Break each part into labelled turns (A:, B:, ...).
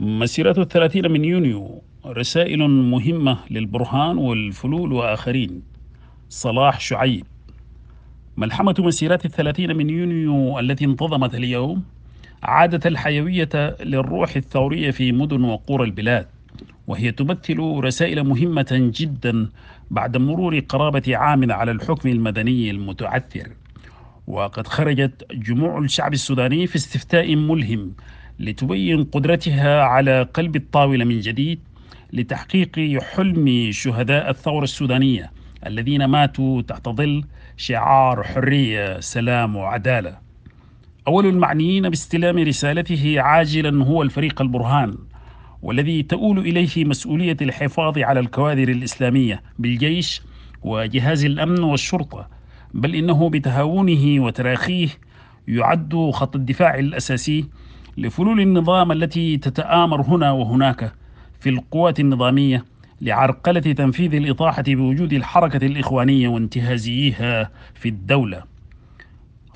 A: مسيرة الثلاثين من يونيو رسائل مهمة للبرهان والفلول وآخرين صلاح شعيب ملحمة مسيرات الثلاثين من يونيو التي انتظمت اليوم عادت الحيوية للروح الثورية في مدن وقرى البلاد وهي تمثل رسائل مهمة جدا بعد مرور قرابة عام على الحكم المدني المتعثر وقد خرجت جموع الشعب السوداني في استفتاء ملهم لتبين قدرتها على قلب الطاولة من جديد لتحقيق حلم شهداء الثورة السودانية الذين ماتوا تحت ظل شعار حرية سلام وعدالة أول المعنيين باستلام رسالته عاجلا هو الفريق البرهان والذي تؤول إليه مسؤولية الحفاظ على الكوادر الإسلامية بالجيش وجهاز الأمن والشرطة بل إنه بتهاونه وتراخيه يعد خط الدفاع الأساسي لفلول النظام التي تتآمر هنا وهناك في القوة النظامية لعرقلة تنفيذ الإطاحة بوجود الحركة الإخوانية وانتهازيها في الدولة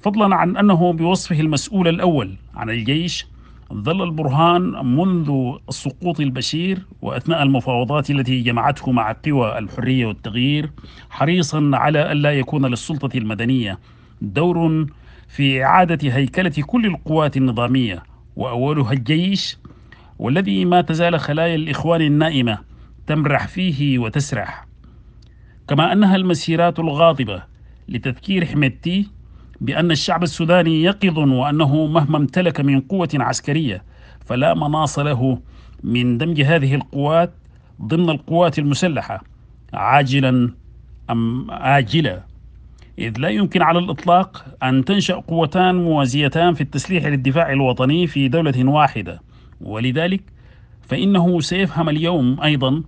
A: فضلا عن أنه بوصفه المسؤول الأول عن الجيش ظل البرهان منذ سقوط البشير وأثناء المفاوضات التي جمعته مع قوى الحرية والتغيير حريصا على ألا يكون للسلطة المدنية دور في إعادة هيكلة كل القوات النظامية وأولها الجيش والذي ما تزال خلايا الإخوان النائمة تمرح فيه وتسرح كما أنها المسيرات الغاضبة لتذكير حمدتي بأن الشعب السوداني يقظ وأنه مهما امتلك من قوة عسكرية فلا مناص له من دمج هذه القوات ضمن القوات المسلحة عاجلا أم آجلا إذ لا يمكن على الإطلاق أن تنشأ قوتان موازيتان في التسليح للدفاع الوطني في دولة واحدة ولذلك فإنه سيفهم اليوم أيضا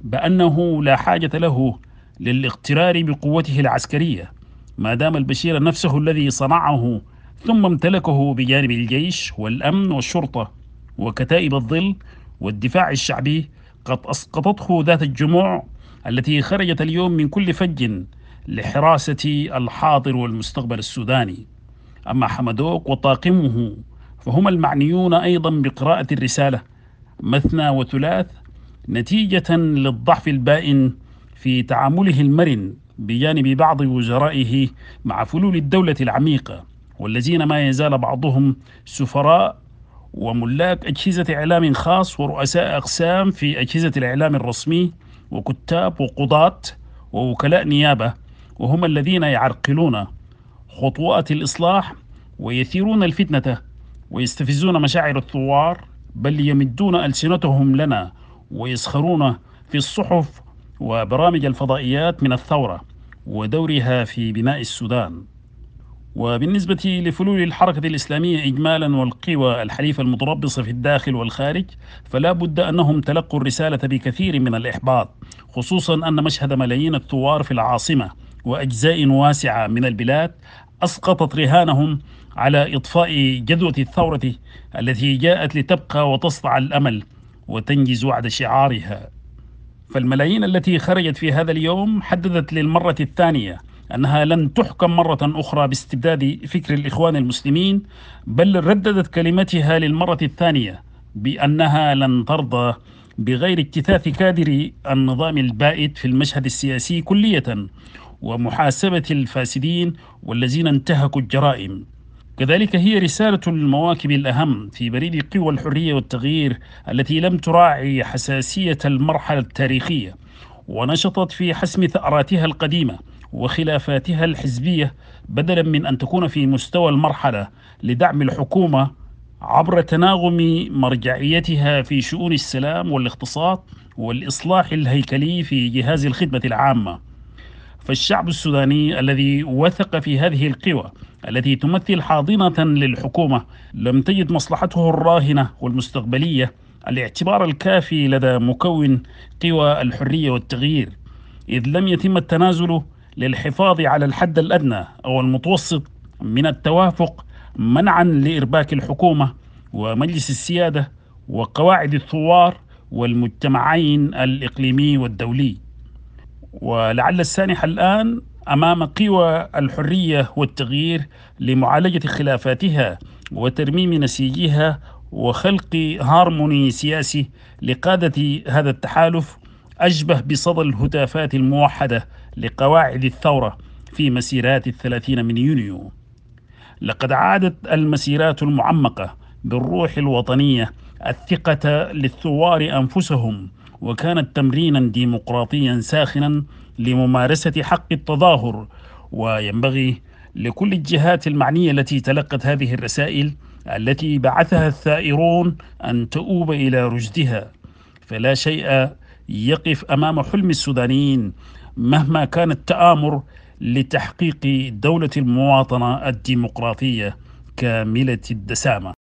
A: بأنه لا حاجة له للاغترار بقوته العسكرية ما دام البشير نفسه الذي صنعه ثم امتلكه بجانب الجيش والأمن والشرطة وكتائب الظل والدفاع الشعبي قد أسقطته ذات الجموع التي خرجت اليوم من كل فج لحراسة الحاضر والمستقبل السوداني أما حمدوك وطاقمه فهم المعنيون أيضا بقراءة الرسالة مثنى وثلاث نتيجة للضعف البائن في تعامله المرن بجانب بعض وزرائه مع فلول الدولة العميقة والذين ما يزال بعضهم سفراء وملاك أجهزة إعلام خاص ورؤساء أقسام في أجهزة الإعلام الرسمي وكتاب وقضاة ووكلاء نيابة وهم الذين يعرقلون خطوات الإصلاح ويثيرون الفتنة ويستفزون مشاعر الثوار بل يمدون ألسنتهم لنا ويسخرون في الصحف وبرامج الفضائيات من الثورة ودورها في بناء السودان وبالنسبة لفلول الحركة الإسلامية إجمالا والقوى الحليفة المتربصة في الداخل والخارج فلا بد أنهم تلقوا الرسالة بكثير من الإحباط خصوصا أن مشهد ملايين الثوار في العاصمة وأجزاء واسعة من البلاد أسقطت رهانهم على إطفاء جذوة الثورة التي جاءت لتبقى وتسطع الأمل وتنجز وعد شعارها فالملايين التي خرجت في هذا اليوم حددت للمرة الثانية أنها لن تحكم مرة أخرى باستبداد فكر الإخوان المسلمين بل رددت كلمتها للمرة الثانية بأنها لن ترضى بغير اكتثاث كادر النظام البائد في المشهد السياسي كلية ومحاسبة الفاسدين والذين انتهكوا الجرائم كذلك هي رسالة المواكب الأهم في بريد قوى الحرية والتغيير التي لم تراعي حساسية المرحلة التاريخية ونشطت في حسم ثأراتها القديمة وخلافاتها الحزبية بدلا من أن تكون في مستوى المرحلة لدعم الحكومة عبر تناغم مرجعيتها في شؤون السلام والاقتصاد والإصلاح الهيكلي في جهاز الخدمة العامة فالشعب السوداني الذي وثق في هذه القوى التي تمثل حاضنة للحكومة لم تجد مصلحته الراهنة والمستقبلية الاعتبار الكافي لدى مكون قوى الحرية والتغيير إذ لم يتم التنازل للحفاظ على الحد الأدنى أو المتوسط من التوافق منعا لإرباك الحكومة ومجلس السيادة وقواعد الثوار والمجتمعين الإقليمي والدولي ولعل السانح الآن أمام قوى الحرية والتغيير لمعالجة خلافاتها وترميم نسيجها وخلق هارموني سياسي لقادة هذا التحالف أشبه بصدى الهتافات الموحدة لقواعد الثورة في مسيرات الثلاثين من يونيو لقد عادت المسيرات المعمقة بالروح الوطنية الثقة للثوار أنفسهم وكانت تمرينا ديمقراطيا ساخنا لممارسة حق التظاهر وينبغي لكل الجهات المعنية التي تلقت هذه الرسائل التي بعثها الثائرون أن تؤوب إلى رشدها فلا شيء يقف أمام حلم السودانيين مهما كان التآمر لتحقيق دولة المواطنة الديمقراطية كاملة الدسامة